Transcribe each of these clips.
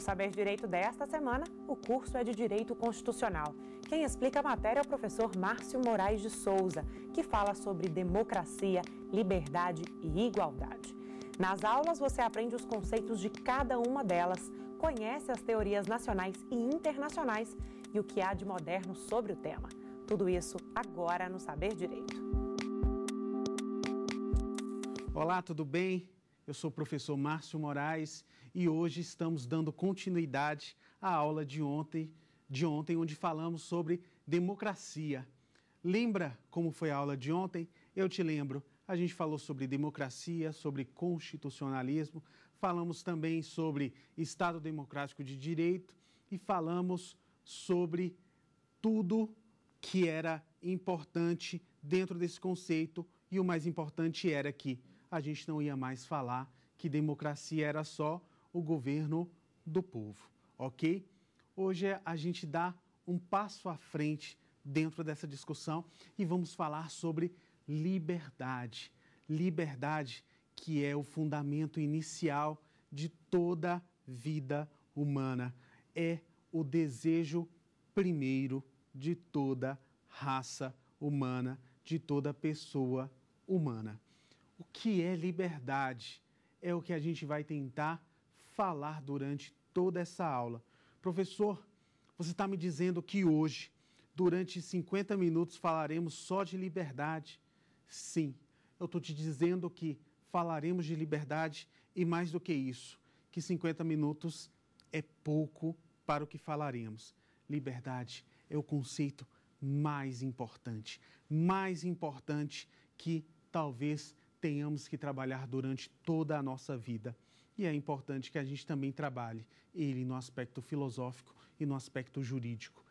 No Saber Direito desta semana, o curso é de Direito Constitucional. Quem explica a matéria é o professor Márcio Moraes de Souza, que fala sobre democracia, liberdade e igualdade. Nas aulas, você aprende os conceitos de cada uma delas, conhece as teorias nacionais e internacionais e o que há de moderno sobre o tema. Tudo isso agora no Saber Direito. Olá, tudo bem? Eu sou o professor Márcio Moraes e hoje estamos dando continuidade à aula de ontem, de ontem onde falamos sobre democracia. Lembra como foi a aula de ontem? Eu te lembro. A gente falou sobre democracia, sobre constitucionalismo, falamos também sobre Estado Democrático de Direito e falamos sobre tudo que era importante dentro desse conceito e o mais importante era que a gente não ia mais falar que democracia era só o governo do povo, ok? Hoje é a gente dá um passo à frente dentro dessa discussão e vamos falar sobre liberdade. Liberdade que é o fundamento inicial de toda vida humana. É o desejo primeiro de toda raça humana, de toda pessoa humana. O que é liberdade? É o que a gente vai tentar falar durante toda essa aula. Professor, você está me dizendo que hoje, durante 50 minutos, falaremos só de liberdade? Sim, eu estou te dizendo que falaremos de liberdade e mais do que isso, que 50 minutos é pouco para o que falaremos. Liberdade é o conceito mais importante, mais importante que talvez tenhamos que trabalhar durante toda a nossa vida. E é importante que a gente também trabalhe ele no aspecto filosófico e no aspecto jurídico.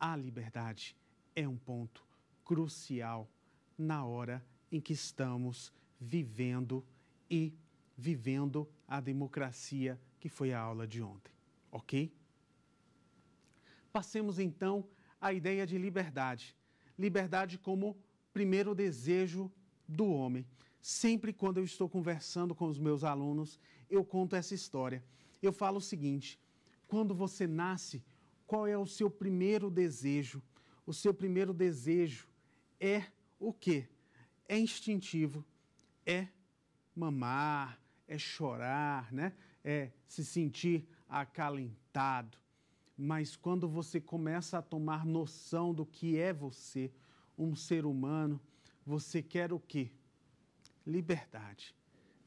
A liberdade é um ponto crucial na hora em que estamos vivendo e vivendo a democracia, que foi a aula de ontem, ok? Passemos então à ideia de liberdade. Liberdade como primeiro desejo do homem. Sempre quando eu estou conversando com os meus alunos, eu conto essa história. Eu falo o seguinte: quando você nasce, qual é o seu primeiro desejo? O seu primeiro desejo é o quê? É instintivo, é mamar, é chorar, né? É se sentir acalentado. Mas quando você começa a tomar noção do que é você, um ser humano, você quer o quê? liberdade.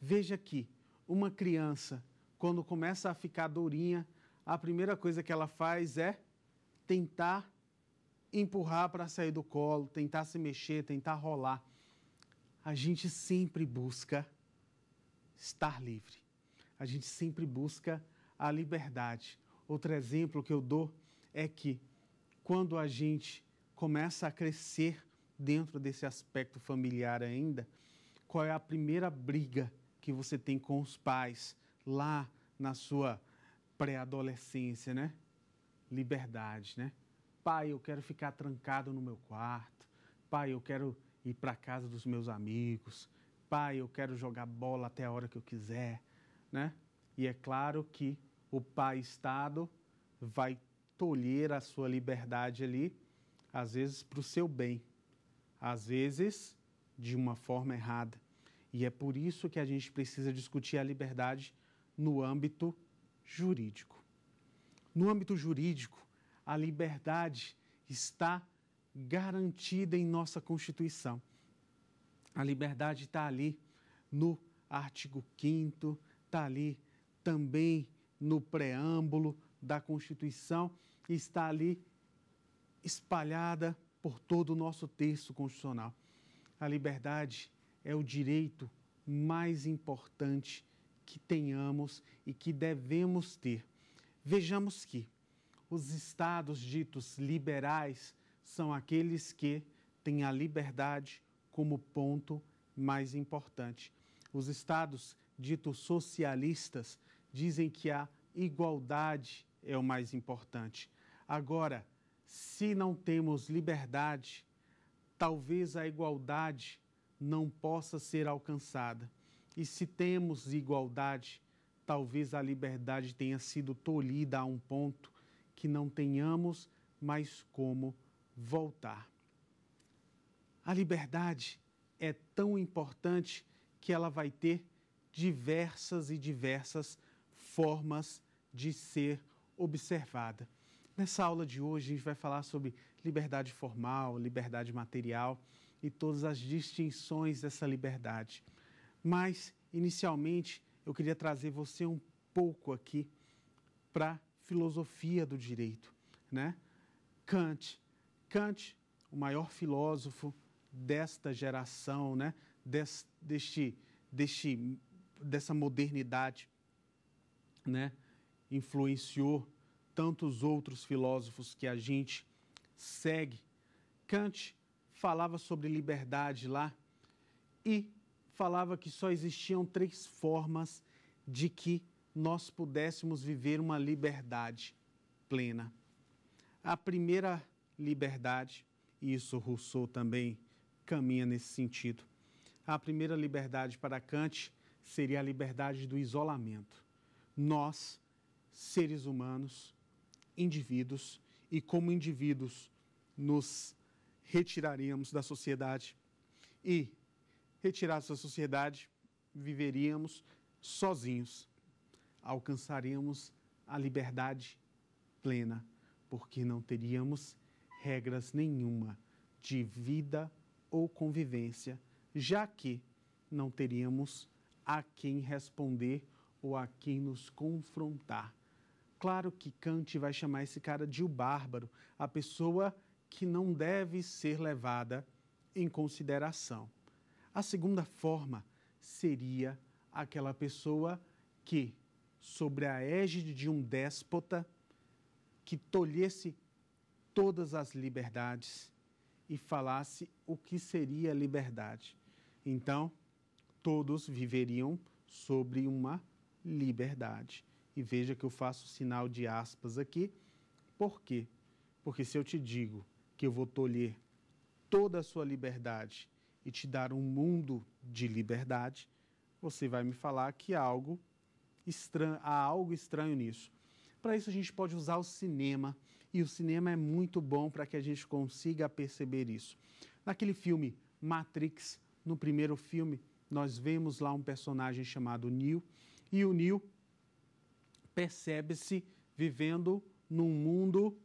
Veja aqui, uma criança, quando começa a ficar dourinha, a primeira coisa que ela faz é tentar empurrar para sair do colo, tentar se mexer, tentar rolar. A gente sempre busca estar livre. A gente sempre busca a liberdade. Outro exemplo que eu dou é que quando a gente começa a crescer dentro desse aspecto familiar ainda, qual é a primeira briga que você tem com os pais lá na sua pré-adolescência, né? Liberdade, né? Pai, eu quero ficar trancado no meu quarto. Pai, eu quero ir para casa dos meus amigos. Pai, eu quero jogar bola até a hora que eu quiser, né? E é claro que o pai estado vai tolher a sua liberdade ali, às vezes para o seu bem, às vezes de uma forma errada. E é por isso que a gente precisa discutir a liberdade no âmbito jurídico. No âmbito jurídico, a liberdade está garantida em nossa Constituição. A liberdade está ali no artigo 5, está ali também no preâmbulo da Constituição e está ali espalhada por todo o nosso texto constitucional. A liberdade é o direito mais importante que tenhamos e que devemos ter. Vejamos que os estados ditos liberais são aqueles que têm a liberdade como ponto mais importante. Os estados ditos socialistas dizem que a igualdade é o mais importante. Agora, se não temos liberdade, talvez a igualdade não possa ser alcançada. E se temos igualdade, talvez a liberdade tenha sido tolhida a um ponto que não tenhamos mais como voltar. A liberdade é tão importante que ela vai ter diversas e diversas formas de ser observada. Nessa aula de hoje, a gente vai falar sobre liberdade formal, liberdade material e todas as distinções dessa liberdade. Mas, inicialmente, eu queria trazer você um pouco aqui para a filosofia do direito. Né? Kant. Kant, o maior filósofo desta geração, né? Des, deste, deste, dessa modernidade, né? influenciou tantos outros filósofos que a gente segue. Kant falava sobre liberdade lá e falava que só existiam três formas de que nós pudéssemos viver uma liberdade plena. A primeira liberdade, e isso Rousseau também caminha nesse sentido. A primeira liberdade para Kant seria a liberdade do isolamento. Nós, seres humanos, indivíduos, e como indivíduos nos retiraremos da sociedade. E, retirados da sociedade, viveríamos sozinhos. Alcançaremos a liberdade plena, porque não teríamos regras nenhuma de vida ou convivência, já que não teríamos a quem responder ou a quem nos confrontar. Claro que Kant vai chamar esse cara de o bárbaro, a pessoa que não deve ser levada em consideração. A segunda forma seria aquela pessoa que, sobre a égide de um déspota, que tolhesse todas as liberdades e falasse o que seria liberdade. Então, todos viveriam sobre uma liberdade. E veja que eu faço sinal de aspas aqui. Por quê? Porque se eu te digo que eu vou tolher toda a sua liberdade e te dar um mundo de liberdade, você vai me falar que há algo estranho, há algo estranho nisso. Para isso a gente pode usar o cinema, e o cinema é muito bom para que a gente consiga perceber isso. Naquele filme Matrix, no primeiro filme, nós vemos lá um personagem chamado Neo, e o Neo percebe-se vivendo num mundo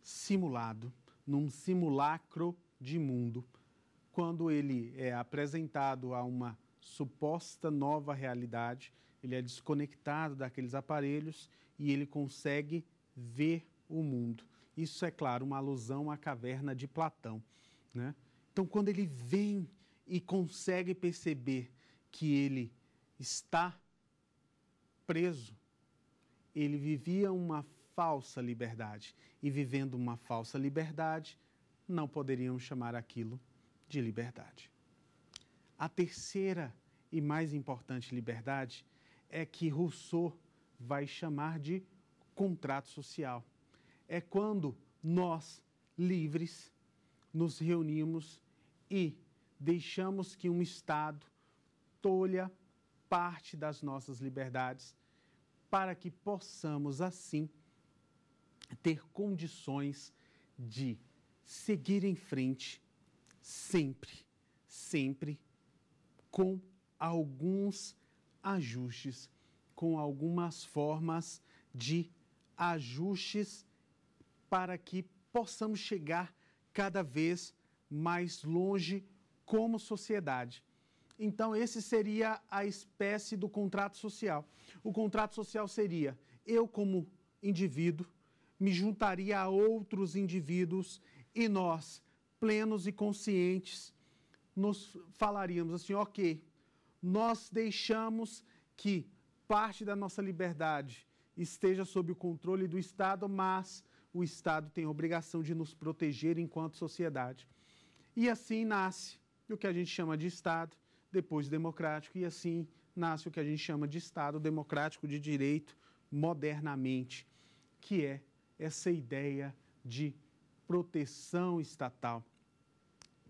simulado, num simulacro de mundo. Quando ele é apresentado a uma suposta nova realidade, ele é desconectado daqueles aparelhos e ele consegue ver o mundo. Isso é claro uma alusão à caverna de Platão, né? Então quando ele vem e consegue perceber que ele está preso ele vivia uma falsa liberdade. E vivendo uma falsa liberdade, não poderíamos chamar aquilo de liberdade. A terceira e mais importante liberdade é que Rousseau vai chamar de contrato social. É quando nós, livres, nos reunimos e deixamos que um Estado tolha parte das nossas liberdades para que possamos assim ter condições de seguir em frente sempre, sempre com alguns ajustes, com algumas formas de ajustes para que possamos chegar cada vez mais longe como sociedade. Então, esse seria a espécie do contrato social. O contrato social seria: eu, como indivíduo, me juntaria a outros indivíduos e nós, plenos e conscientes, nos falaríamos assim: ok, nós deixamos que parte da nossa liberdade esteja sob o controle do Estado, mas o Estado tem a obrigação de nos proteger enquanto sociedade. E assim nasce o que a gente chama de Estado depois democrático, e assim nasce o que a gente chama de Estado democrático de direito modernamente, que é essa ideia de proteção estatal,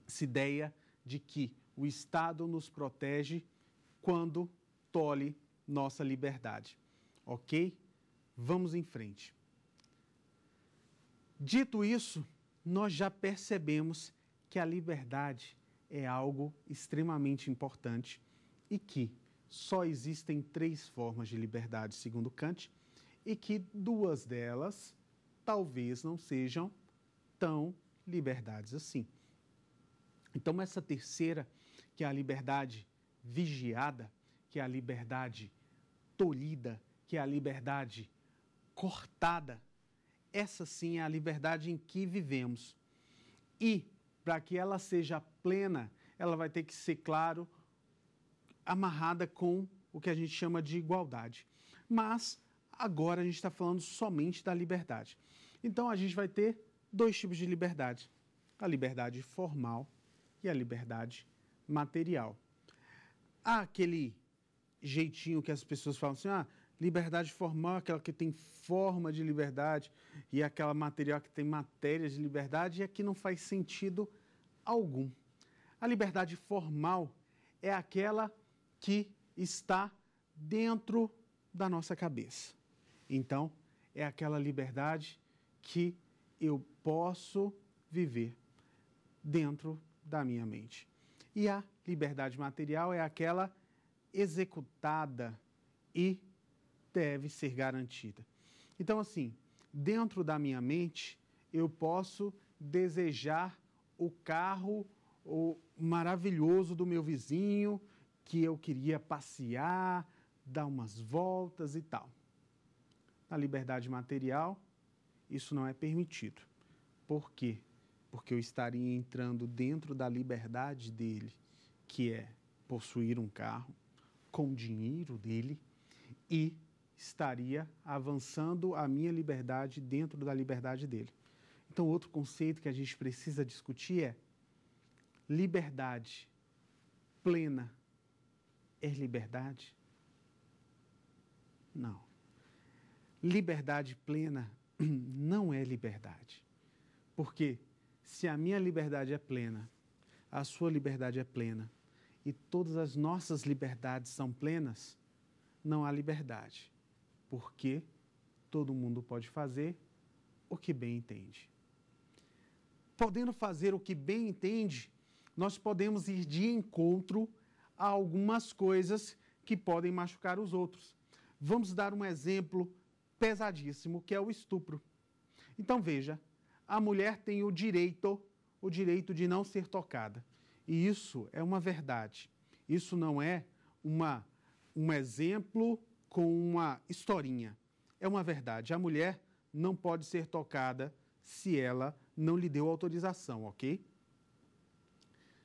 essa ideia de que o Estado nos protege quando tolhe nossa liberdade. Ok? Vamos em frente. Dito isso, nós já percebemos que a liberdade é algo extremamente importante e que só existem três formas de liberdade, segundo Kant, e que duas delas talvez não sejam tão liberdades assim. Então, essa terceira, que é a liberdade vigiada, que é a liberdade tolhida, que é a liberdade cortada, essa sim é a liberdade em que vivemos. E para que ela seja plena, ela vai ter que ser, claro, amarrada com o que a gente chama de igualdade. Mas agora a gente está falando somente da liberdade. Então a gente vai ter dois tipos de liberdade: a liberdade formal e a liberdade material. Há aquele jeitinho que as pessoas falam assim: ah, Liberdade formal, aquela que tem forma de liberdade, e aquela material que tem matéria de liberdade, e aqui não faz sentido algum. A liberdade formal é aquela que está dentro da nossa cabeça. Então, é aquela liberdade que eu posso viver dentro da minha mente. E a liberdade material é aquela executada e deve ser garantida. Então, assim, dentro da minha mente, eu posso desejar o carro o maravilhoso do meu vizinho, que eu queria passear, dar umas voltas e tal. Na liberdade material, isso não é permitido. Por quê? Porque eu estaria entrando dentro da liberdade dele, que é possuir um carro com dinheiro dele e estaria avançando a minha liberdade dentro da liberdade dele. Então, outro conceito que a gente precisa discutir é liberdade plena. É liberdade? Não. Liberdade plena não é liberdade. Porque se a minha liberdade é plena, a sua liberdade é plena e todas as nossas liberdades são plenas, não há liberdade porque todo mundo pode fazer o que bem entende. Podendo fazer o que bem entende, nós podemos ir de encontro a algumas coisas que podem machucar os outros. Vamos dar um exemplo pesadíssimo, que é o estupro. Então veja, a mulher tem o direito, o direito de não ser tocada. E isso é uma verdade. Isso não é uma, um exemplo com uma historinha. É uma verdade. A mulher não pode ser tocada se ela não lhe deu autorização, ok?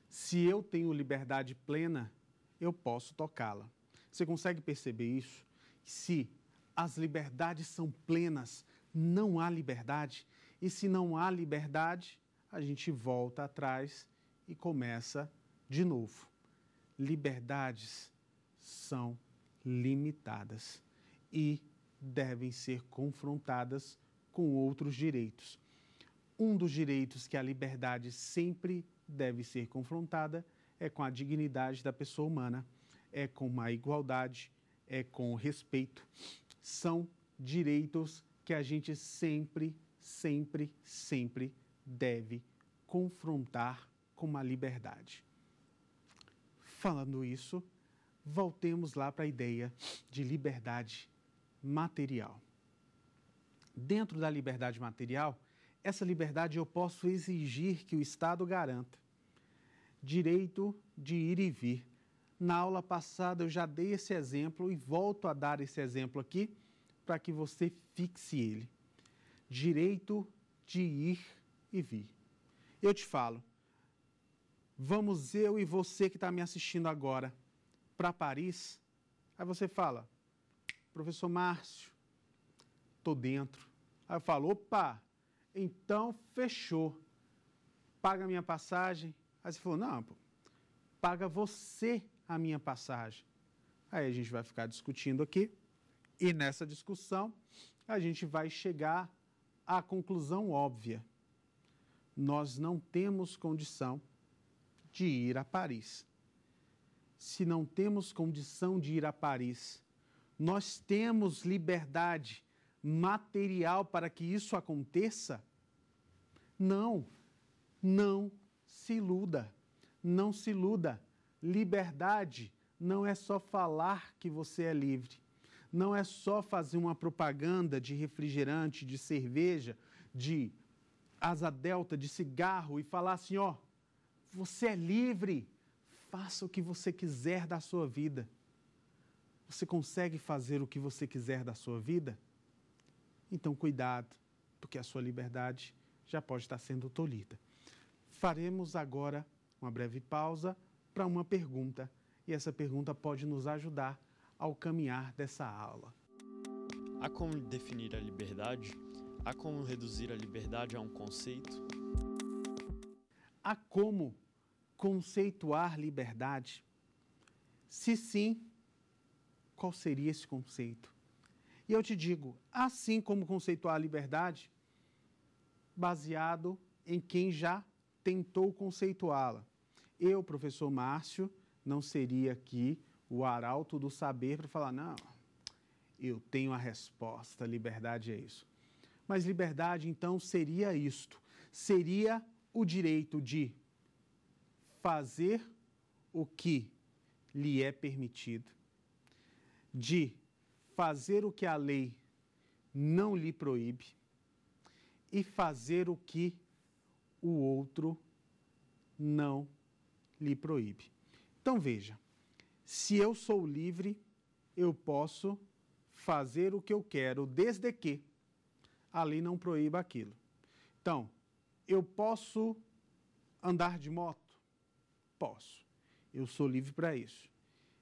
Se eu tenho liberdade plena, eu posso tocá-la. Você consegue perceber isso? Se as liberdades são plenas, não há liberdade. E se não há liberdade, a gente volta atrás e começa de novo. Liberdades são plenas limitadas e devem ser confrontadas com outros direitos. Um dos direitos que a liberdade sempre deve ser confrontada é com a dignidade da pessoa humana, é com a igualdade, é com o respeito. São direitos que a gente sempre, sempre, sempre deve confrontar com a liberdade. Falando isso, voltemos lá para a ideia de liberdade material. Dentro da liberdade material, essa liberdade eu posso exigir que o Estado garanta. Direito de ir e vir. Na aula passada eu já dei esse exemplo e volto a dar esse exemplo aqui para que você fixe ele. Direito de ir e vir. Eu te falo, vamos eu e você que está me assistindo agora para Paris, aí você fala, professor Márcio, tô dentro. Aí eu falo, opa, então fechou. Paga a minha passagem. Aí você falou, não, pô, paga você a minha passagem. Aí a gente vai ficar discutindo aqui. E nessa discussão, a gente vai chegar à conclusão óbvia. Nós não temos condição de ir a Paris se não temos condição de ir a Paris. Nós temos liberdade material para que isso aconteça? Não, não se iluda, não se iluda. Liberdade não é só falar que você é livre, não é só fazer uma propaganda de refrigerante, de cerveja, de asa delta, de cigarro e falar assim: ó, você é livre faça o que você quiser da sua vida. Você consegue fazer o que você quiser da sua vida? Então, cuidado, porque a sua liberdade já pode estar sendo tolhida. Faremos agora uma breve pausa para uma pergunta, e essa pergunta pode nos ajudar ao caminhar dessa aula. Há como definir a liberdade? Há como reduzir a liberdade a um conceito? Há como conceituar liberdade? Se sim, qual seria esse conceito? E eu te digo, assim como conceituar a liberdade, baseado em quem já tentou conceituá-la. Eu, professor Márcio, não seria aqui o arauto do saber para falar, não, eu tenho a resposta, liberdade é isso. Mas liberdade, então, seria isto: seria o direito de fazer o que lhe é permitido, de fazer o que a lei não lhe proíbe e fazer o que o outro não lhe proíbe. Então veja, se eu sou livre, eu posso fazer o que eu quero, desde que a lei não proíba aquilo. Então, eu posso andar de moto? Posso. Eu sou livre para isso.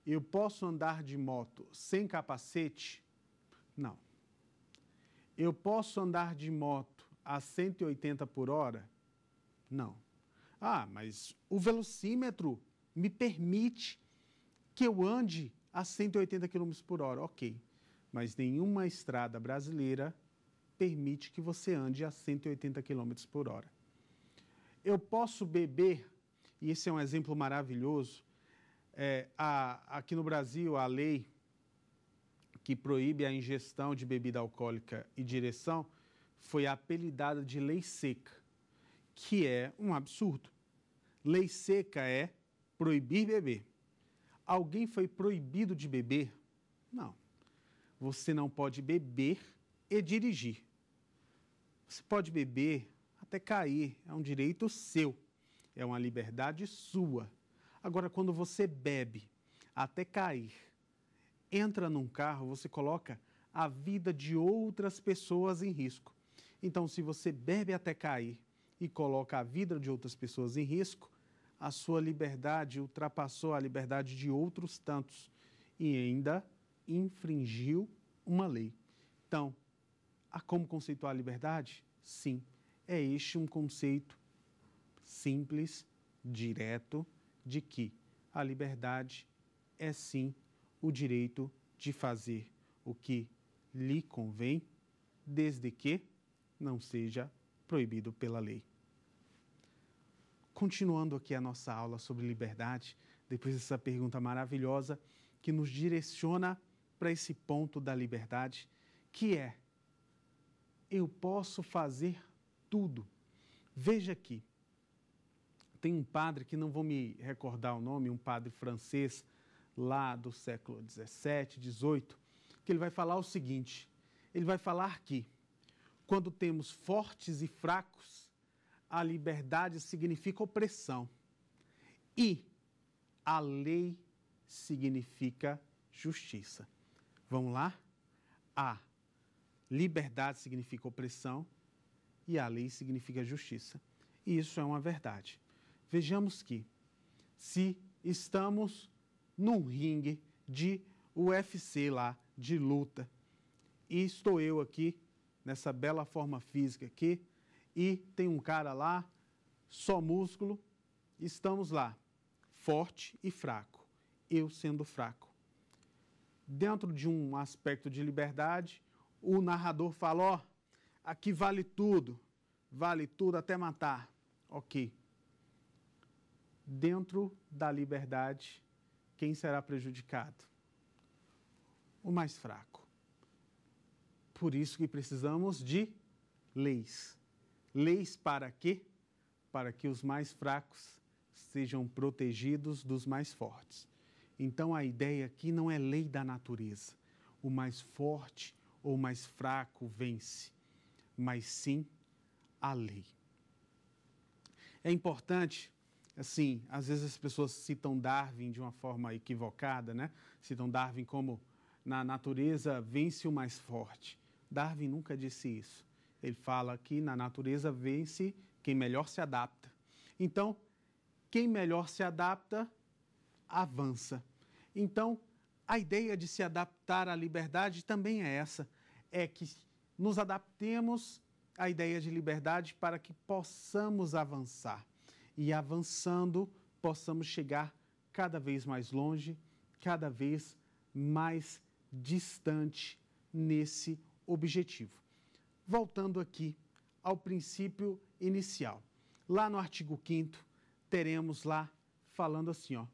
Eu posso andar de moto sem capacete? Não. Eu posso andar de moto a 180 por hora? Não. Ah, mas o velocímetro me permite que eu ande a 180 km por hora. Ok. Mas nenhuma estrada brasileira permite que você ande a 180 km por hora. Eu posso beber e esse é um exemplo maravilhoso. É, a, aqui no Brasil, a lei que proíbe a ingestão de bebida alcoólica e direção foi apelidada de lei seca, que é um absurdo. Lei seca é proibir beber. Alguém foi proibido de beber? Não. Você não pode beber e dirigir. Você pode beber até cair, é um direito seu é uma liberdade sua. Agora, quando você bebe até cair, entra num carro, você coloca a vida de outras pessoas em risco. Então, se você bebe até cair e coloca a vida de outras pessoas em risco, a sua liberdade ultrapassou a liberdade de outros tantos e ainda infringiu uma lei. Então, há como conceituar a liberdade? Sim, é este um conceito simples, direto, de que a liberdade é sim o direito de fazer o que lhe convém, desde que não seja proibido pela lei. Continuando aqui a nossa aula sobre liberdade, depois dessa pergunta maravilhosa que nos direciona para esse ponto da liberdade, que é: eu posso fazer tudo. Veja aqui, tem um padre que não vou me recordar o nome, um padre francês lá do século 17, 18, que ele vai falar o seguinte: ele vai falar que quando temos fortes e fracos, a liberdade significa opressão e a lei significa justiça. Vamos lá? A liberdade significa opressão e a lei significa justiça. E isso é uma verdade. Vejamos que, se estamos num ringue de UFC lá, de luta, e estou eu aqui, nessa bela forma física aqui, e tem um cara lá, só músculo, estamos lá, forte e fraco, eu sendo fraco. Dentro de um aspecto de liberdade, o narrador fala: ó, aqui vale tudo, vale tudo até matar. Ok dentro da liberdade, quem será prejudicado? O mais fraco. Por isso que precisamos de leis. Leis para quê? Para que os mais fracos sejam protegidos dos mais fortes. Então a ideia aqui não é lei da natureza. O mais forte ou mais fraco vence, mas sim a lei. É importante assim, às vezes as pessoas citam Darwin de uma forma equivocada, né? Citam Darwin como na natureza vence o mais forte. Darwin nunca disse isso. Ele fala que na natureza vence quem melhor se adapta. Então, quem melhor se adapta avança. Então, a ideia de se adaptar à liberdade também é essa, é que nos adaptemos à ideia de liberdade para que possamos avançar e avançando possamos chegar cada vez mais longe, cada vez mais distante nesse objetivo. Voltando aqui ao princípio inicial. Lá no artigo 5 teremos lá falando assim, ó,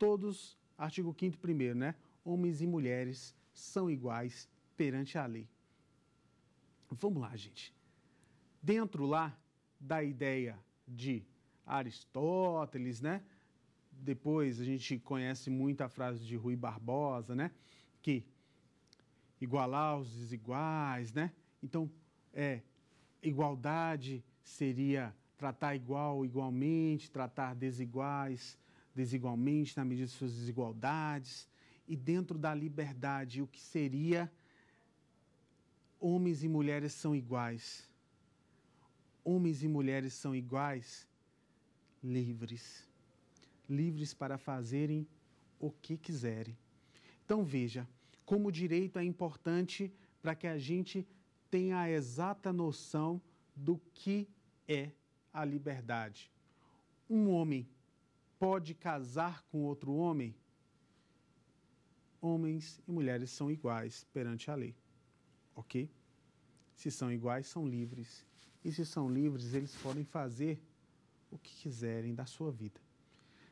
todos, artigo 5 primeiro, né? Homens e mulheres são iguais perante a lei. Vamos lá, gente. Dentro lá da ideia de Aristóteles, né? Depois a gente conhece muito a frase de Rui Barbosa, né? Que igualar os desiguais, né? Então, é igualdade seria tratar igual igualmente, tratar desiguais desigualmente na medida de suas desigualdades e dentro da liberdade, o que seria homens e mulheres são iguais. Homens e mulheres são iguais livres. Livres para fazerem o que quiserem. Então veja, como o direito é importante para que a gente tenha a exata noção do que é a liberdade. Um homem pode casar com outro homem? Homens e mulheres são iguais perante a lei, ok? Se são iguais, são livres. E se são livres, eles podem fazer o que quiserem da sua vida.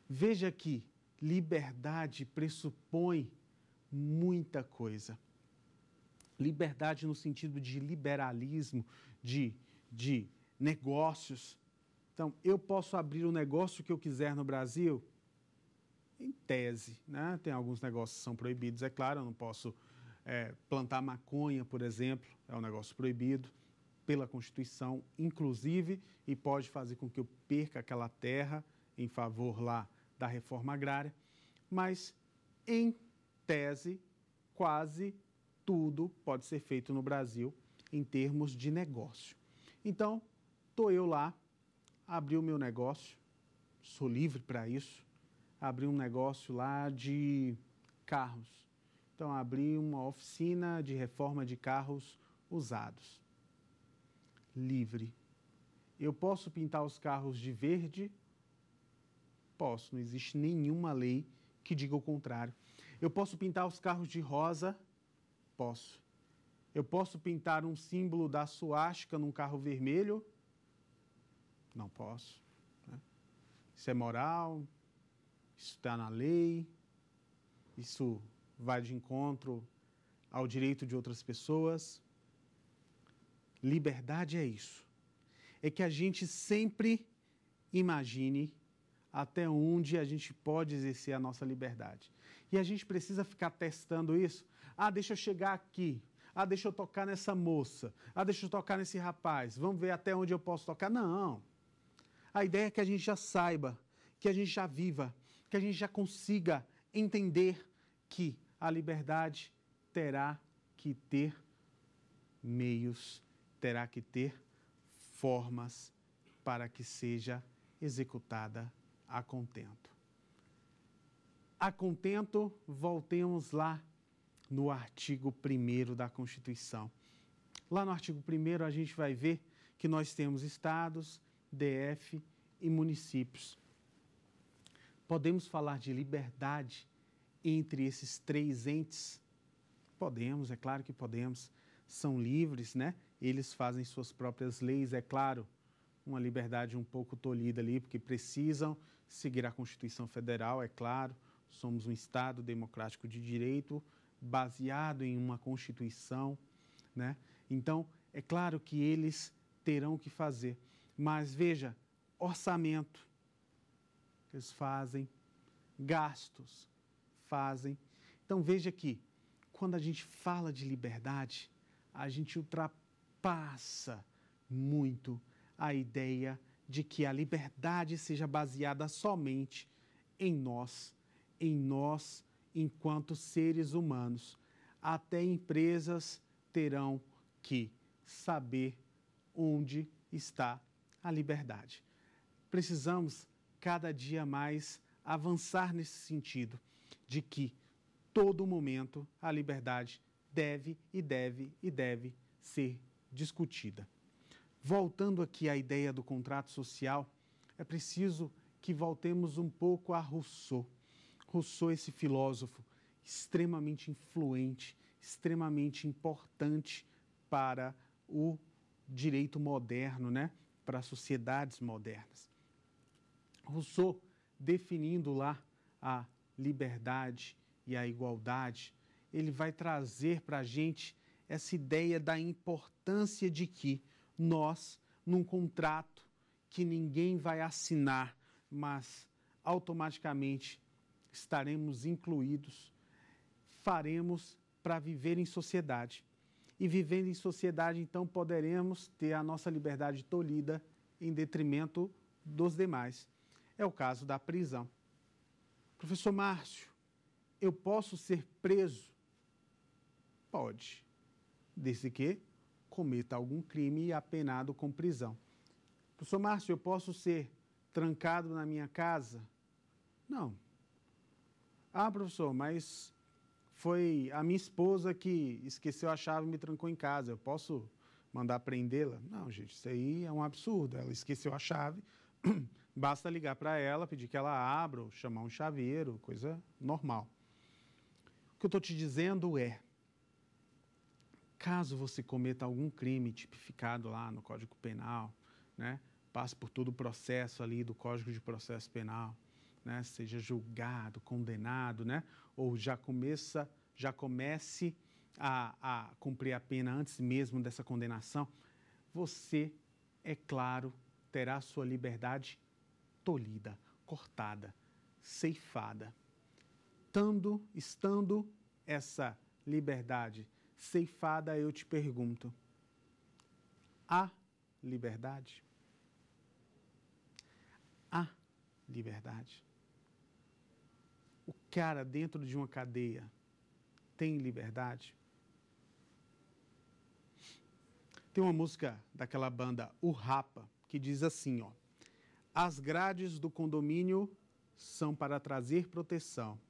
Veja que liberdade pressupõe muita coisa. Liberdade no sentido de liberalismo, de, de negócios. Então, eu posso abrir o um negócio que eu quiser no Brasil? Em tese, né? Tem alguns negócios que são proibidos, é claro, eu não posso é, plantar maconha, por exemplo, é um negócio proibido pela Constituição, inclusive, e pode fazer com que eu perca aquela terra em favor lá da reforma agrária. Mas, em tese, quase tudo pode ser feito no Brasil em termos de negócio. Então, estou eu lá, abri o meu negócio, sou livre para isso, abri um negócio lá de carros. Então, abri uma oficina de reforma de carros usados livre. Eu posso pintar os carros de verde? Posso, não existe nenhuma lei que diga o contrário. Eu posso pintar os carros de rosa? Posso. Eu posso pintar um símbolo da suástica num carro vermelho? Não posso. Né? Isso é moral, isso está na lei, isso vai de encontro ao direito de outras pessoas. Liberdade é isso. É que a gente sempre imagine até onde a gente pode exercer a nossa liberdade. E a gente precisa ficar testando isso. Ah, deixa eu chegar aqui. Ah, deixa eu tocar nessa moça. Ah, deixa eu tocar nesse rapaz. Vamos ver até onde eu posso tocar. Não. A ideia é que a gente já saiba, que a gente já viva, que a gente já consiga entender que a liberdade terá que ter meios terá que ter formas para que seja executada a contento. A contento, voltemos lá no artigo 1 da Constituição. Lá no artigo 1 a gente vai ver que nós temos estados, DF e municípios. Podemos falar de liberdade entre esses três entes? Podemos, é claro que podemos. São livres, né? eles fazem suas próprias leis, é claro, uma liberdade um pouco tolhida ali, porque precisam seguir a Constituição Federal, é claro, somos um Estado democrático de direito, baseado em uma Constituição, né? Então, é claro que eles terão que fazer, mas veja, orçamento eles fazem, gastos fazem. Então veja que quando a gente fala de liberdade, a gente ultrapassa passa muito a ideia de que a liberdade seja baseada somente em nós, em nós enquanto seres humanos. Até empresas terão que saber onde está a liberdade. Precisamos cada dia mais avançar nesse sentido de que todo momento a liberdade deve e deve e deve ser discutida. Voltando aqui à ideia do contrato social, é preciso que voltemos um pouco a Rousseau. Rousseau, esse filósofo extremamente influente, extremamente importante para o direito moderno, né? para as sociedades modernas. Rousseau, definindo lá a liberdade e a igualdade, ele vai trazer para a gente essa ideia da importância de que nós, num contrato que ninguém vai assinar, mas automaticamente estaremos incluídos, faremos para viver em sociedade. E vivendo em sociedade, então, poderemos ter a nossa liberdade tolhida em detrimento dos demais. É o caso da prisão. Professor Márcio, eu posso ser preso? Pode desde que cometa algum crime e apenado com prisão. Professor Márcio, eu posso ser trancado na minha casa? Não. Ah, professor, mas foi a minha esposa que esqueceu a chave e me trancou em casa. Eu posso mandar prendê-la? Não, gente, isso aí é um absurdo. Ela esqueceu a chave. Basta ligar para ela, pedir que ela abra ou chamar um chaveiro, coisa normal. O que eu estou te dizendo é: Caso você cometa algum crime tipificado lá no Código Penal, né, passe por todo o processo ali do Código de Processo Penal, né, seja julgado, condenado, né, ou já começa, já comece a, a cumprir a pena antes mesmo dessa condenação, você, é claro, terá sua liberdade tolhida, cortada, ceifada. Tando, estando essa liberdade ceifada, eu te pergunto: há liberdade? Há liberdade? O cara dentro de uma cadeia tem liberdade? Tem uma música daquela banda O Rapa que diz assim, ó: As grades do condomínio são para trazer proteção,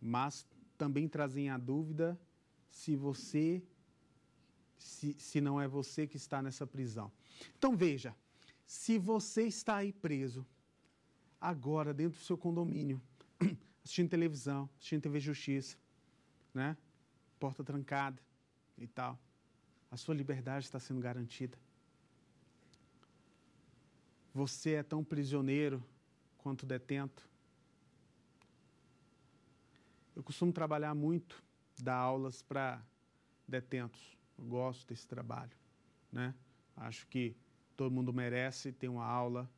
mas também trazem a dúvida se você se, se não é você que está nessa prisão. Então veja, se você está aí preso agora dentro do seu condomínio, assistindo televisão, assistindo TV Justiça, né? Porta trancada e tal. A sua liberdade está sendo garantida. Você é tão prisioneiro quanto detento. Eu costumo trabalhar muito dar aulas para detentos. Eu gosto desse trabalho, né? Acho que todo mundo merece ter uma aula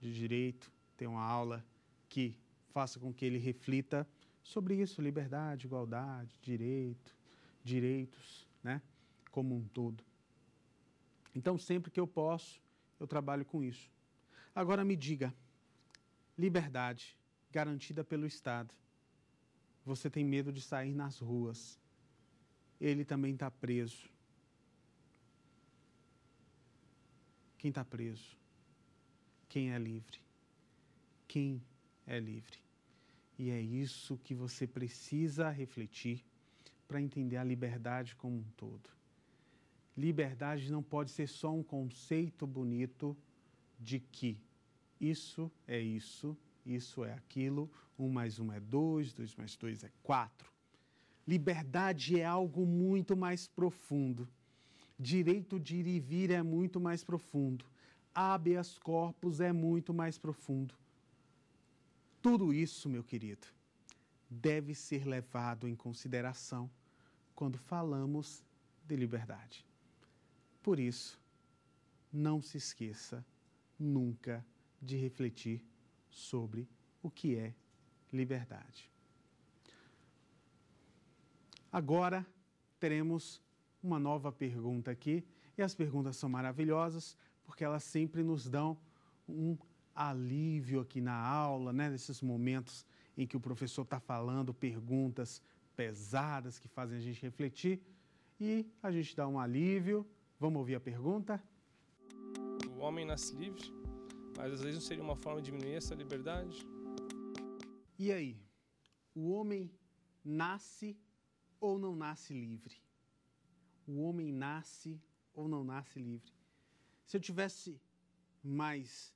de direito, ter uma aula que faça com que ele reflita sobre isso, liberdade, igualdade, direito, direitos, né? Como um todo. Então, sempre que eu posso, eu trabalho com isso. Agora me diga, liberdade garantida pelo Estado você tem medo de sair nas ruas. Ele também está preso. Quem está preso? Quem é livre? Quem é livre? E é isso que você precisa refletir para entender a liberdade como um todo. Liberdade não pode ser só um conceito bonito de que isso é isso isso é aquilo, um mais um é dois, dois mais dois é quatro. Liberdade é algo muito mais profundo. Direito de ir e vir é muito mais profundo. Habeas corpus é muito mais profundo. Tudo isso, meu querido, deve ser levado em consideração quando falamos de liberdade. Por isso, não se esqueça nunca de refletir sobre o que é liberdade. Agora teremos uma nova pergunta aqui, e as perguntas são maravilhosas, porque elas sempre nos dão um alívio aqui na aula, né? Nesses momentos em que o professor está falando perguntas pesadas que fazem a gente refletir e a gente dá um alívio. Vamos ouvir a pergunta? O homem nasce livre? Mas às vezes não seria uma forma de diminuir essa liberdade? E aí? O homem nasce ou não nasce livre? O homem nasce ou não nasce livre? Se eu tivesse mais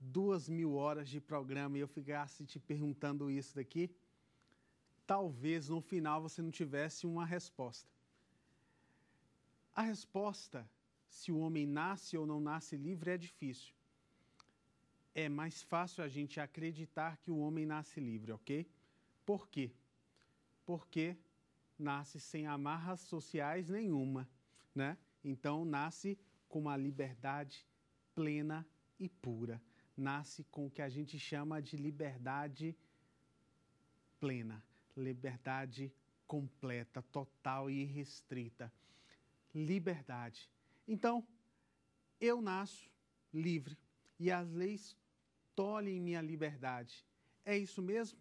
duas mil horas de programa e eu ficasse te perguntando isso daqui, talvez no final você não tivesse uma resposta. A resposta, se o homem nasce ou não nasce livre, é difícil é mais fácil a gente acreditar que o homem nasce livre, ok? Por quê? Porque nasce sem amarras sociais nenhuma, né? Então nasce com uma liberdade plena e pura. Nasce com o que a gente chama de liberdade plena, liberdade completa, total e restrita. Liberdade. Então, eu nasço livre e as leis tolhem minha liberdade. É isso mesmo?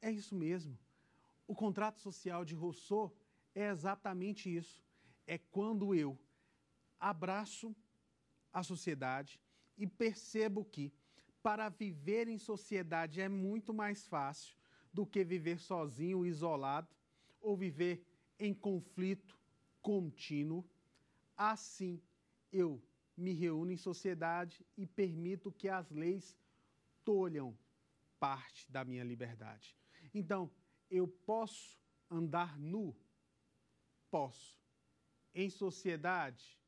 É isso mesmo. O contrato social de Rousseau é exatamente isso. É quando eu abraço a sociedade e percebo que, para viver em sociedade, é muito mais fácil do que viver sozinho, isolado ou viver em conflito contínuo. Assim, eu me reúno em sociedade e permito que as leis tolham parte da minha liberdade. Então, eu posso andar nu? Posso. Em sociedade?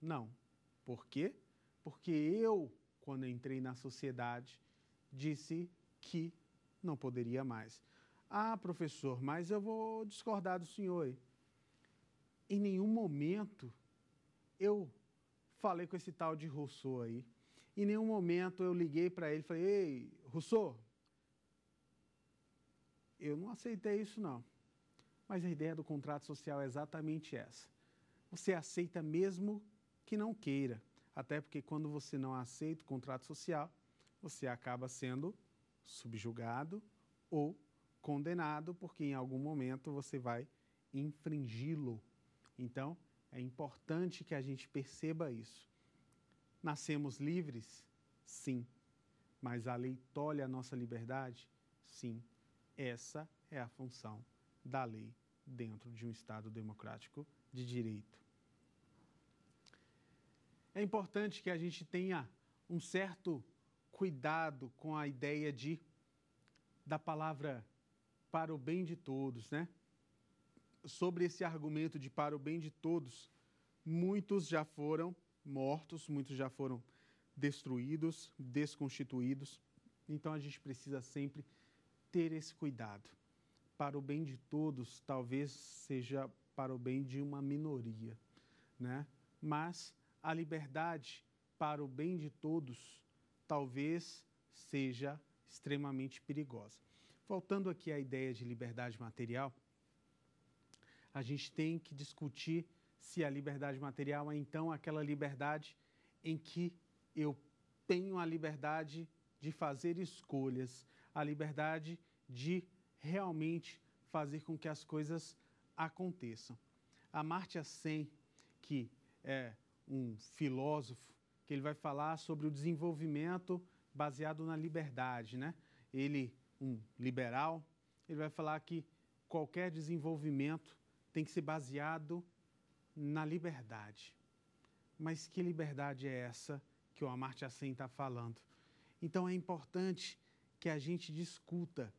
Não. Por quê? Porque eu, quando entrei na sociedade, disse que não poderia mais. Ah, professor, mas eu vou discordar do senhor. Em nenhum momento eu falei com esse tal de Rousseau aí em nenhum momento eu liguei para ele e falei, ei, Rousseau, eu não aceitei isso não. Mas a ideia do contrato social é exatamente essa. Você aceita mesmo que não queira. Até porque quando você não aceita o contrato social, você acaba sendo subjugado ou condenado, porque em algum momento você vai infringi-lo. Então, é importante que a gente perceba isso. Nascemos livres? Sim. Mas a lei tolhe a nossa liberdade? Sim. Essa é a função da lei dentro de um Estado democrático de direito. É importante que a gente tenha um certo cuidado com a ideia de da palavra para o bem de todos, né? Sobre esse argumento de para o bem de todos, muitos já foram mortos, muitos já foram destruídos, desconstituídos. Então a gente precisa sempre ter esse cuidado. Para o bem de todos, talvez seja para o bem de uma minoria, né? Mas a liberdade para o bem de todos talvez seja extremamente perigosa. Voltando aqui à ideia de liberdade material, a gente tem que discutir se a liberdade material é então aquela liberdade em que eu tenho a liberdade de fazer escolhas, a liberdade de realmente fazer com que as coisas aconteçam. Amartya Sen, que é um filósofo, que ele vai falar sobre o desenvolvimento baseado na liberdade, né? Ele, um liberal, ele vai falar que qualquer desenvolvimento tem que ser baseado na liberdade. Mas que liberdade é essa que o Amartya Sen está falando? Então é importante que a gente discuta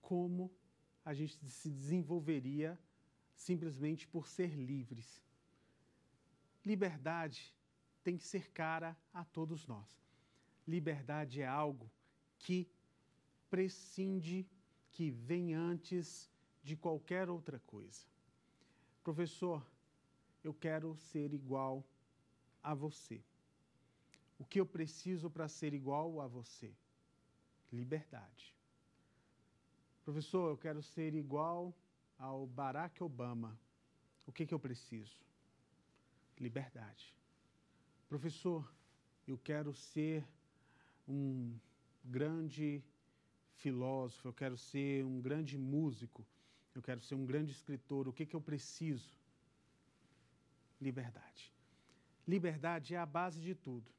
como a gente se desenvolveria simplesmente por ser livres. Liberdade tem que ser cara a todos nós. Liberdade é algo que prescinde, que vem antes de qualquer outra coisa. Professor, eu quero ser igual a você. O que eu preciso para ser igual a você? Liberdade. Professor, eu quero ser igual ao Barack Obama. O que, que eu preciso? Liberdade. Professor, eu quero ser um grande filósofo, eu quero ser um grande músico, eu quero ser um grande escritor. O que, que eu preciso? liberdade. Liberdade é a base de tudo.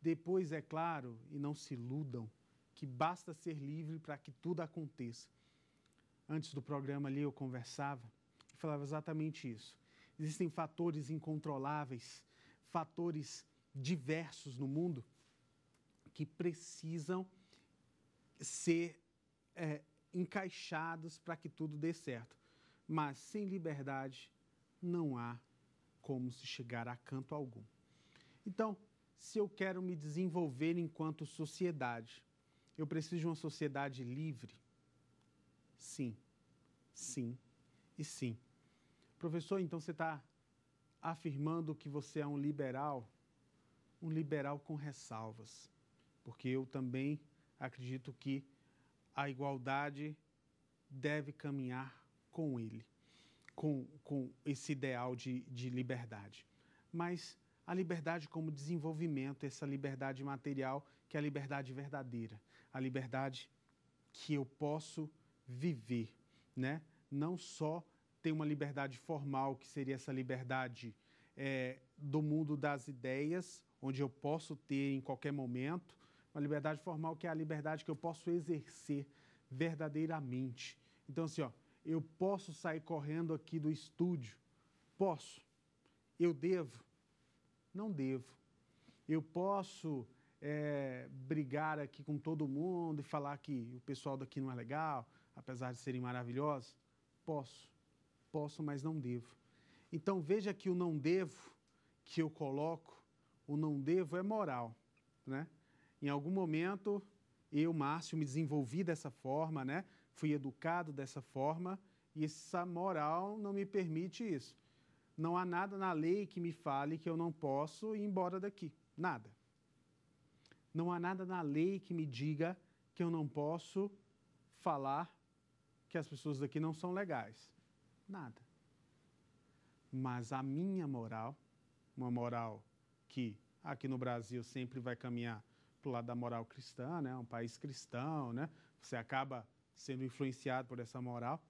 Depois, é claro, e não se iludam, que basta ser livre para que tudo aconteça. Antes do programa ali eu conversava e falava exatamente isso. Existem fatores incontroláveis, fatores diversos no mundo que precisam ser é, encaixados para que tudo dê certo. Mas sem liberdade não há como se chegar a canto algum. Então, se eu quero me desenvolver enquanto sociedade, eu preciso de uma sociedade livre? Sim, sim e sim. Professor, então você está afirmando que você é um liberal? Um liberal com ressalvas, porque eu também acredito que a igualdade deve caminhar com ele com, com esse ideal de, de liberdade, mas a liberdade como desenvolvimento, essa liberdade material, que é a liberdade verdadeira, a liberdade que eu posso viver, né? Não só ter uma liberdade formal, que seria essa liberdade é, do mundo das ideias, onde eu posso ter em qualquer momento, uma liberdade formal que é a liberdade que eu posso exercer verdadeiramente. Então, assim, ó, eu posso sair correndo aqui do estúdio? Posso. Eu devo? Não devo. Eu posso é, brigar aqui com todo mundo e falar que o pessoal daqui não é legal, apesar de serem maravilhosos? Posso. Posso, mas não devo. Então veja que o não devo que eu coloco, o não devo é moral, né? Em algum momento eu, Márcio, me desenvolvi dessa forma, né? fui educado dessa forma e essa moral não me permite isso. Não há nada na lei que me fale que eu não posso ir embora daqui. Nada. Não há nada na lei que me diga que eu não posso falar que as pessoas daqui não são legais. Nada. Mas a minha moral, uma moral que aqui no Brasil sempre vai caminhar para o lado da moral cristã, né? um país cristão, né? você acaba sendo influenciado por essa moral.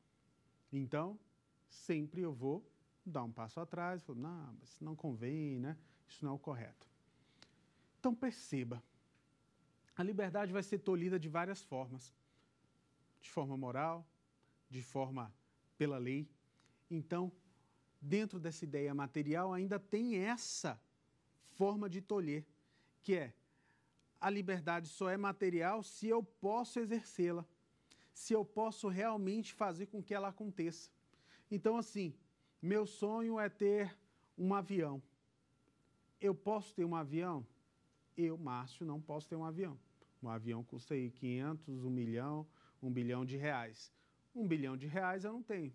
Então, sempre eu vou dar um passo atrás, falar, não, isso não convém, né? Isso não é o correto. Então perceba, a liberdade vai ser tolhida de várias formas, de forma moral, de forma pela lei. Então, dentro dessa ideia material ainda tem essa forma de tolher, que é a liberdade só é material se eu posso exercê-la se eu posso realmente fazer com que ela aconteça. Então, assim, meu sonho é ter um avião. Eu posso ter um avião? Eu, Márcio, não posso ter um avião. Um avião custa aí 500, 1 milhão, 1 bilhão de reais. 1 bilhão de reais eu não tenho.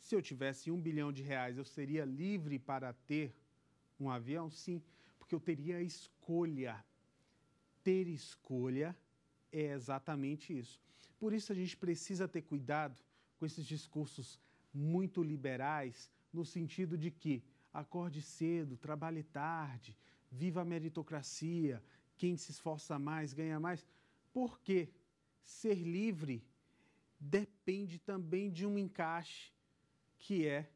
Se eu tivesse 1 bilhão de reais, eu seria livre para ter um avião? Sim, porque eu teria escolha. Ter escolha é exatamente isso. Por isso a gente precisa ter cuidado com esses discursos muito liberais, no sentido de que acorde cedo, trabalhe tarde, viva a meritocracia, quem se esforça mais ganha mais. Porque ser livre depende também de um encaixe que é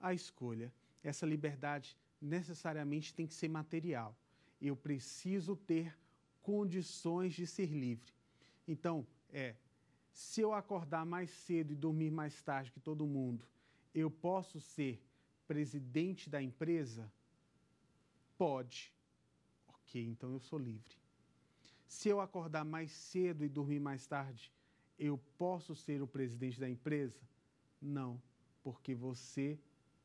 a escolha. Essa liberdade necessariamente tem que ser material. Eu preciso ter condições de ser livre. Então, é, se eu acordar mais cedo e dormir mais tarde que todo mundo, eu posso ser presidente da empresa? Pode. Ok, então eu sou livre. Se eu acordar mais cedo e dormir mais tarde, eu posso ser o presidente da empresa? Não, porque você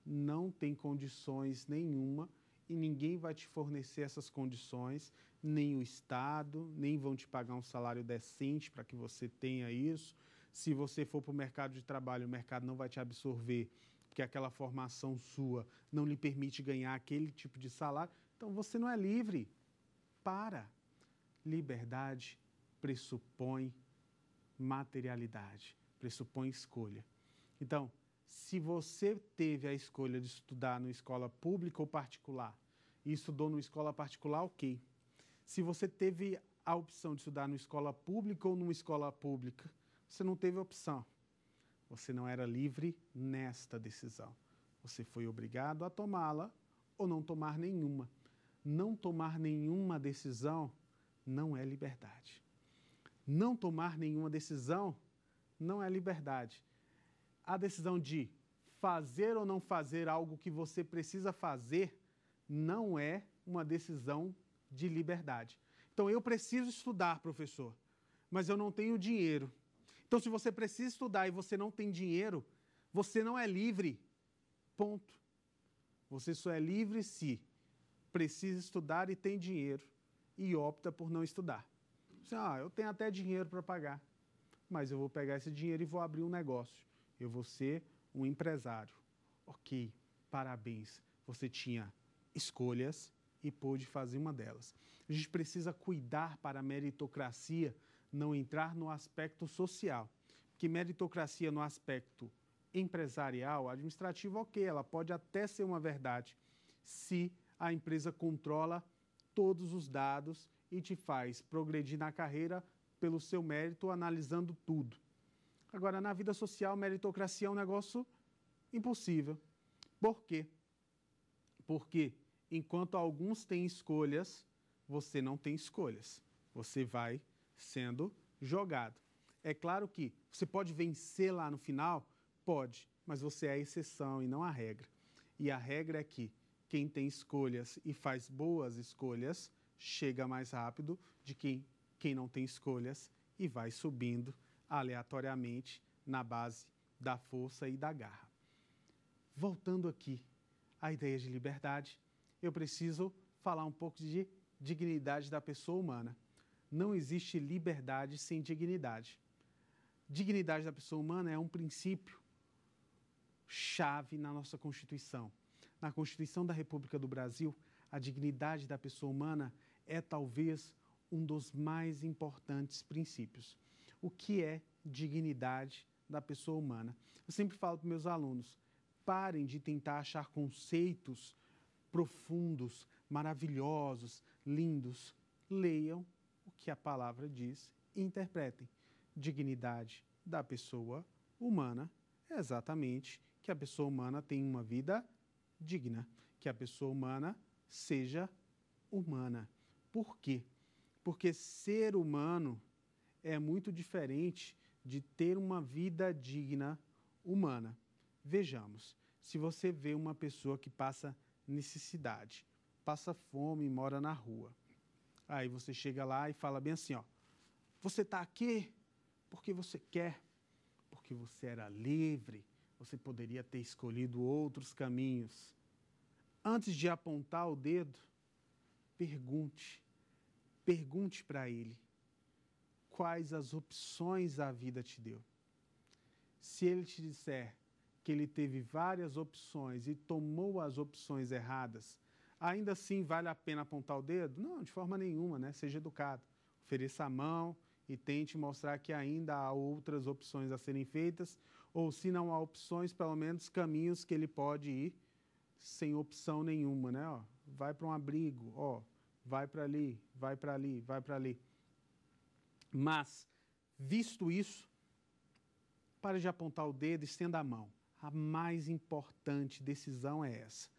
não tem condições nenhuma e ninguém vai te fornecer essas condições, nem o Estado, nem vão te pagar um salário decente para que você tenha isso. Se você for para o mercado de trabalho, o mercado não vai te absorver, porque aquela formação sua não lhe permite ganhar aquele tipo de salário. Então você não é livre. Para. Liberdade pressupõe materialidade, pressupõe escolha. Então, se você teve a escolha de estudar numa escola pública ou particular e estudou numa escola particular, ok. Se você teve a opção de estudar numa escola pública ou numa escola pública, você não teve opção. Você não era livre nesta decisão. Você foi obrigado a tomá-la ou não tomar nenhuma. Não tomar nenhuma decisão não é liberdade. Não tomar nenhuma decisão não é liberdade a decisão de fazer ou não fazer algo que você precisa fazer não é uma decisão de liberdade. Então, eu preciso estudar, professor, mas eu não tenho dinheiro. Então, se você precisa estudar e você não tem dinheiro, você não é livre. Ponto. Você só é livre se precisa estudar e tem dinheiro e opta por não estudar. Você, ah, eu tenho até dinheiro para pagar, mas eu vou pegar esse dinheiro e vou abrir um negócio eu vou ser um empresário. Ok, parabéns, você tinha escolhas e pôde fazer uma delas. A gente precisa cuidar para a meritocracia não entrar no aspecto social, porque meritocracia no aspecto empresarial, administrativo, ok, ela pode até ser uma verdade se a empresa controla todos os dados e te faz progredir na carreira pelo seu mérito, analisando tudo. Agora, na vida social, meritocracia é um negócio impossível. Por quê? Porque enquanto alguns têm escolhas, você não tem escolhas. Você vai sendo jogado. É claro que você pode vencer lá no final? Pode, mas você é a exceção e não a regra. E a regra é que quem tem escolhas e faz boas escolhas chega mais rápido de quem, quem não tem escolhas e vai subindo aleatoriamente na base da força e da garra. Voltando aqui à ideia de liberdade, eu preciso falar um pouco de dignidade da pessoa humana. Não existe liberdade sem dignidade. Dignidade da pessoa humana é um princípio chave na nossa Constituição. Na Constituição da República do Brasil, a dignidade da pessoa humana é talvez um dos mais importantes princípios o que é dignidade da pessoa humana. Eu sempre falo para meus alunos: parem de tentar achar conceitos profundos, maravilhosos, lindos. Leiam o que a palavra diz e interpretem. Dignidade da pessoa humana é exatamente que a pessoa humana tenha uma vida digna, que a pessoa humana seja humana. Por quê? Porque ser humano é muito diferente de ter uma vida digna humana. Vejamos, se você vê uma pessoa que passa necessidade, passa fome e mora na rua, aí você chega lá e fala bem assim, ó, você está aqui porque você quer, porque você era livre, você poderia ter escolhido outros caminhos. Antes de apontar o dedo, pergunte, pergunte para ele quais as opções a vida te deu. Se ele te disser que ele teve várias opções e tomou as opções erradas, ainda assim vale a pena apontar o dedo? Não, de forma nenhuma, né? Seja educado. Ofereça a mão e tente mostrar que ainda há outras opções a serem feitas, ou se não há opções, pelo menos caminhos que ele pode ir sem opção nenhuma, né? Ó, vai para um abrigo, ó, vai para ali, vai para ali, vai para ali. Mas, visto isso, pare de apontar o dedo, e estenda a mão. A mais importante decisão é essa.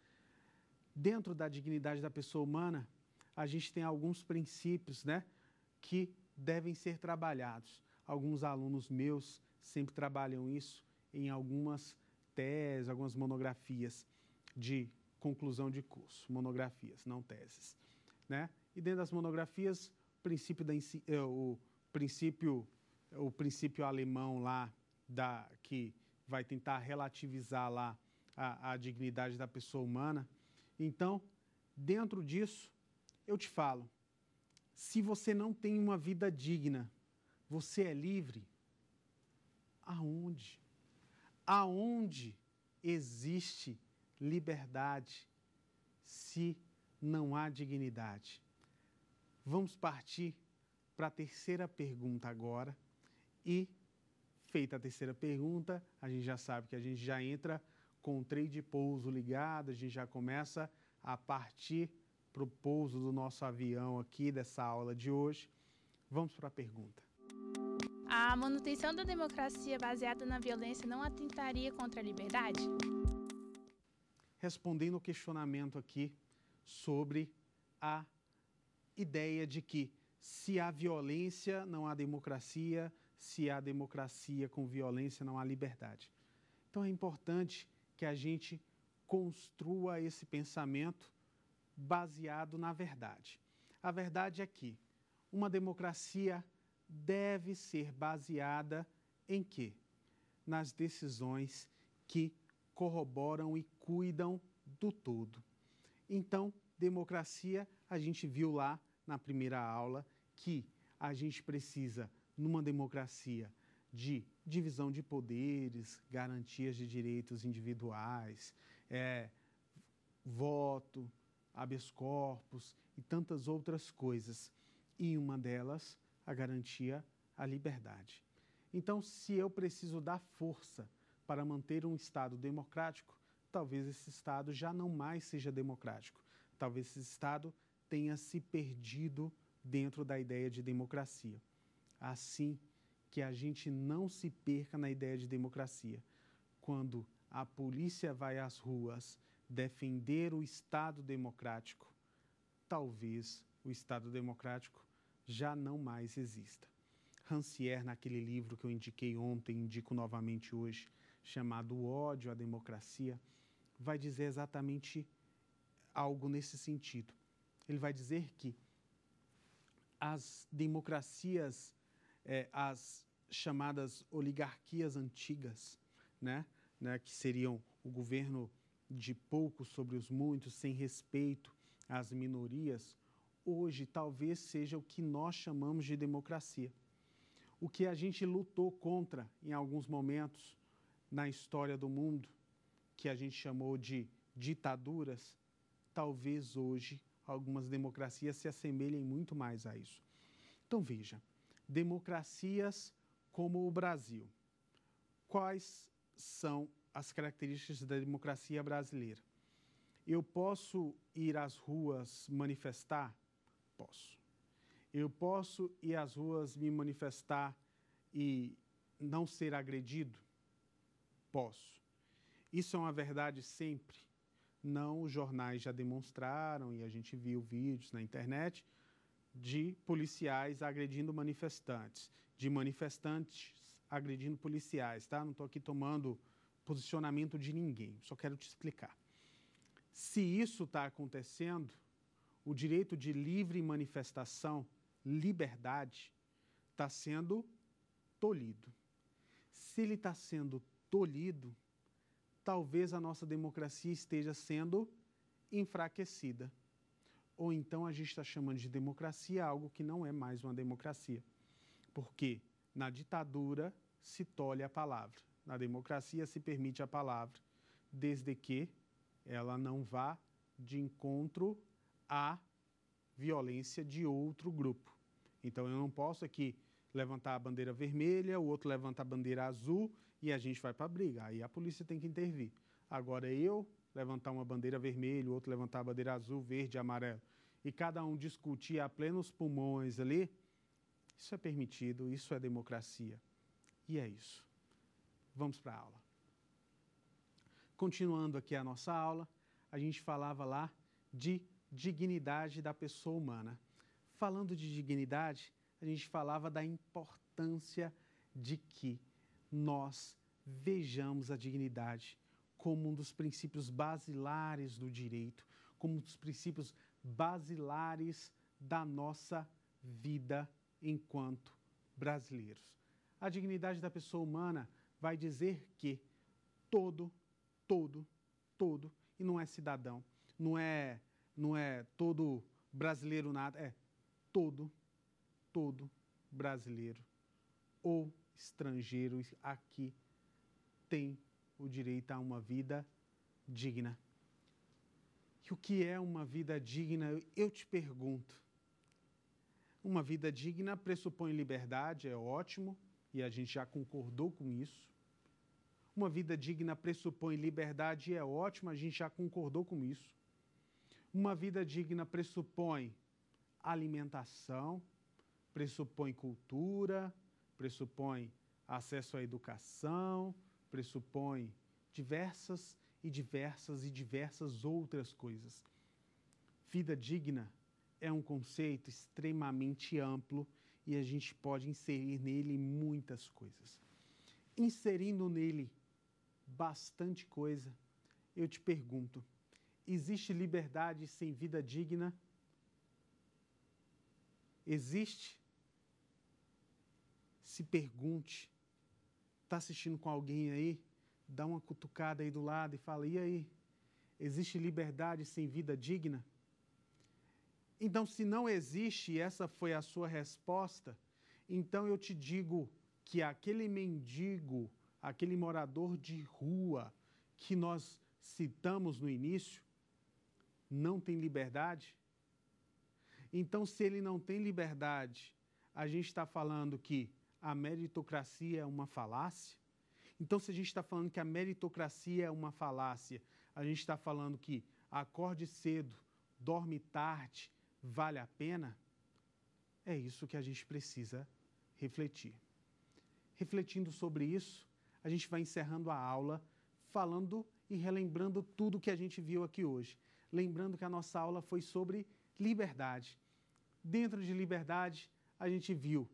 Dentro da dignidade da pessoa humana, a gente tem alguns princípios né, que devem ser trabalhados. Alguns alunos meus sempre trabalham isso em algumas teses, algumas monografias de conclusão de curso, monografias, não teses. Né? E dentro das monografias, o princípio da, eh, o princípio, o princípio alemão lá da que vai tentar relativizar lá a, a dignidade da pessoa humana. Então, dentro disso, eu te falo, se você não tem uma vida digna, você é livre? Aonde? Aonde existe liberdade se não há dignidade? Vamos partir para a terceira pergunta agora. E, feita a terceira pergunta, a gente já sabe que a gente já entra com o trade de pouso ligado, a gente já começa a partir para o pouso do nosso avião aqui, dessa aula de hoje. Vamos para a pergunta. A manutenção da democracia baseada na violência não atentaria contra a liberdade? Respondendo o questionamento aqui sobre a ideia de que se há violência, não há democracia. Se há democracia com violência, não há liberdade. Então é importante que a gente construa esse pensamento baseado na verdade. A verdade é que uma democracia deve ser baseada em quê? Nas decisões que corroboram e cuidam do todo. Então, democracia, a gente viu lá na primeira aula que a gente precisa, numa democracia, de divisão de poderes, garantias de direitos individuais, é, voto, habeas corpus e tantas outras coisas. E uma delas, a garantia à liberdade. Então, se eu preciso dar força para manter um Estado democrático, talvez esse Estado já não mais seja democrático. Talvez esse Estado tenha se perdido dentro da ideia de democracia. Assim, que a gente não se perca na ideia de democracia. Quando a polícia vai às ruas defender o Estado democrático, talvez o Estado democrático já não mais exista. Rancière, naquele livro que eu indiquei ontem, indico novamente hoje, chamado O Ódio à Democracia, vai dizer exatamente algo nesse sentido ele vai dizer que as democracias, é, as chamadas oligarquias antigas, né, né, que seriam o governo de poucos sobre os muitos, sem respeito às minorias, hoje talvez seja o que nós chamamos de democracia. O que a gente lutou contra em alguns momentos na história do mundo, que a gente chamou de ditaduras, talvez hoje algumas democracias se assemelhem muito mais a isso. Então veja, democracias como o Brasil. Quais são as características da democracia brasileira? Eu posso ir às ruas manifestar? Posso. Eu posso ir às ruas me manifestar e não ser agredido? Posso. Isso é uma verdade sempre? não os jornais já demonstraram e a gente viu vídeos na internet de policiais agredindo manifestantes, de manifestantes agredindo policiais, tá? Não estou aqui tomando posicionamento de ninguém, só quero te explicar. Se isso está acontecendo, o direito de livre manifestação, liberdade, está sendo tolhido. Se ele está sendo tolhido, talvez a nossa democracia esteja sendo enfraquecida. Ou então a gente está chamando de democracia algo que não é mais uma democracia. Porque na ditadura se tolhe a palavra, na democracia se permite a palavra, desde que ela não vá de encontro à violência de outro grupo. Então eu não posso aqui levantar a bandeira vermelha, o outro levanta a bandeira azul e a gente vai para a briga. Aí a polícia tem que intervir. Agora é eu levantar uma bandeira vermelha, o outro levantar a bandeira azul, verde, amarelo, e cada um discutir a plenos pulmões ali, isso é permitido, isso é democracia. E é isso. Vamos para a aula. Continuando aqui a nossa aula, a gente falava lá de dignidade da pessoa humana. Falando de dignidade, a gente falava da importância de que nós vejamos a dignidade como um dos princípios basilares do direito, como um dos princípios basilares da nossa vida enquanto brasileiros. A dignidade da pessoa humana vai dizer que todo, todo, todo, e não é cidadão, não é, não é todo brasileiro nada, é todo, todo brasileiro ou estrangeiro aqui tem o direito a uma vida digna. E o que é uma vida digna? Eu te pergunto. Uma vida digna pressupõe liberdade, é ótimo, e a gente já concordou com isso. Uma vida digna pressupõe liberdade, é ótimo, a gente já concordou com isso. Uma vida digna pressupõe alimentação, pressupõe cultura, pressupõe acesso à educação, pressupõe diversas e diversas e diversas outras coisas. Vida digna é um conceito extremamente amplo e a gente pode inserir nele muitas coisas. Inserindo nele bastante coisa, eu te pergunto: existe liberdade sem vida digna? Existe se pergunte. Está assistindo com alguém aí? Dá uma cutucada aí do lado e fala: e aí? Existe liberdade sem vida digna? Então, se não existe, e essa foi a sua resposta, então eu te digo que aquele mendigo, aquele morador de rua que nós citamos no início, não tem liberdade? Então, se ele não tem liberdade, a gente está falando que a meritocracia é uma falácia? Então, se a gente está falando que a meritocracia é uma falácia, a gente está falando que acorde cedo, dorme tarde, vale a pena? É isso que a gente precisa refletir. Refletindo sobre isso, a gente vai encerrando a aula falando e relembrando tudo que a gente viu aqui hoje. Lembrando que a nossa aula foi sobre liberdade. Dentro de liberdade, a gente viu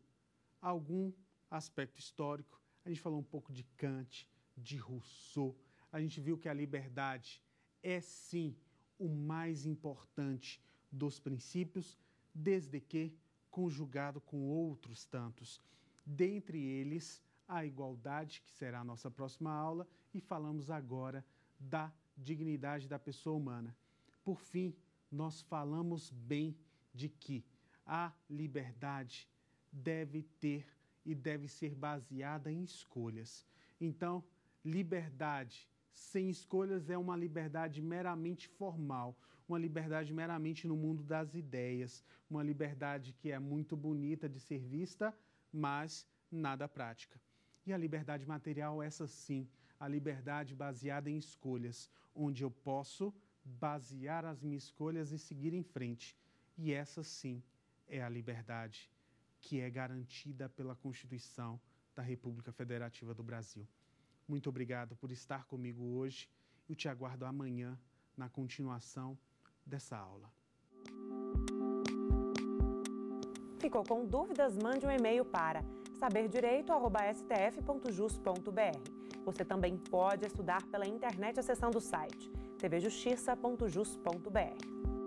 algum aspecto histórico. A gente falou um pouco de Kant, de Rousseau. A gente viu que a liberdade é sim o mais importante dos princípios, desde que conjugado com outros tantos. Dentre eles, a igualdade, que será a nossa próxima aula, e falamos agora da dignidade da pessoa humana. Por fim, nós falamos bem de que a liberdade deve ter e deve ser baseada em escolhas. Então, liberdade sem escolhas é uma liberdade meramente formal, uma liberdade meramente no mundo das ideias, uma liberdade que é muito bonita de ser vista, mas nada prática. E a liberdade material, essa sim, a liberdade baseada em escolhas, onde eu posso basear as minhas escolhas e seguir em frente. E essa sim é a liberdade que é garantida pela Constituição da República Federativa do Brasil. Muito obrigado por estar comigo hoje. Eu te aguardo amanhã na continuação dessa aula. Ficou com dúvidas? Mande um e-mail para saberdireito.stf.jus.br. Você também pode estudar pela internet acessando o site tvjustiça.jus.br.